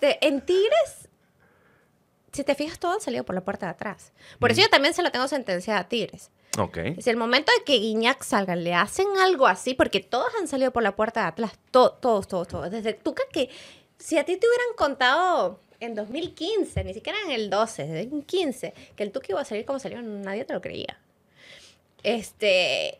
Este, en Tigres, si te fijas, todos han salido por la puerta de atrás. Por eso mm. yo también se lo tengo sentenciada a Tigres. Ok. si el momento de que Guiñac salga, le hacen algo así, porque todos han salido por la puerta de atrás. todos, todos, todos. Desde Tuca que, si a ti te hubieran contado en 2015, ni siquiera en el 12, en 15, que el Tuca iba a salir como salió, nadie te lo creía. Este,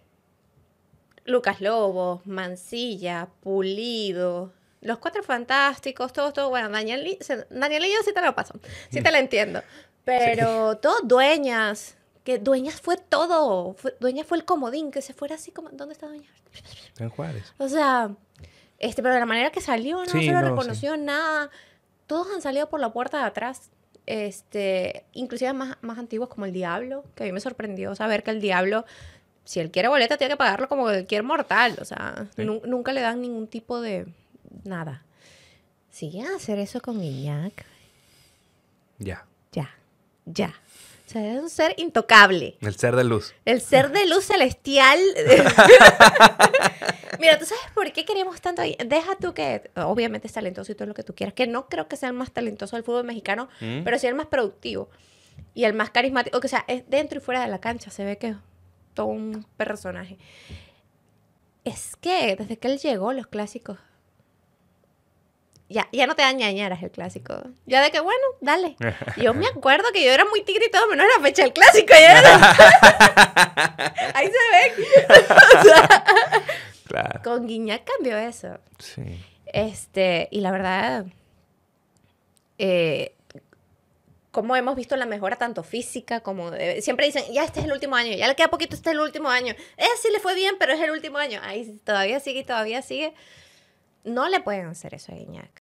Lucas Lobo, Mancilla, Pulido, los Cuatro Fantásticos, todo, todo. Bueno, Daniel, y yo sí te lo paso, sí te lo mm. entiendo. Pero todos, dueñas, que dueñas fue todo. dueñas fue el comodín, que se fuera así como. ¿Dónde está Dueñas? En Juárez. O sea, este, pero de la manera que salió, no se lo reconoció nada. Todos han salido por la puerta de atrás. Este, inclusive más, más antiguos como el Diablo, que a mí me sorprendió saber que el Diablo si él quiere boleta, tiene que pagarlo como cualquier mortal. O sea, nunca le dan ningún tipo de, nada. Si a hacer eso con Iñak. Ya. Ya. Ya. O sea, es un ser intocable. El ser de luz. El ser de luz celestial. Mira, ¿tú sabes por qué queremos tanto? Deja tú que, obviamente es talentoso y todo lo que tú quieras, que no creo que sea el más talentoso del fútbol mexicano, mm. pero sí el más productivo y el más carismático. O sea, es dentro y fuera de la cancha, se ve que es todo un personaje. Es que desde que él llegó, los clásicos ya, no te dan ñañaras el clásico. Ya de que, bueno, dale. Yo me acuerdo que yo era muy tigre y todo, menos la fecha del clásico. Ahí se ve Con Guiñac cambió eso. Sí. Este, y la verdad, eh, como hemos visto la mejora tanto física como... siempre dicen, ya este es el último año, ya le queda poquito, este es el último año. Eh, sí le fue bien, pero es el último año. Ahí todavía sigue, y todavía sigue. No le pueden hacer eso a Guiñac.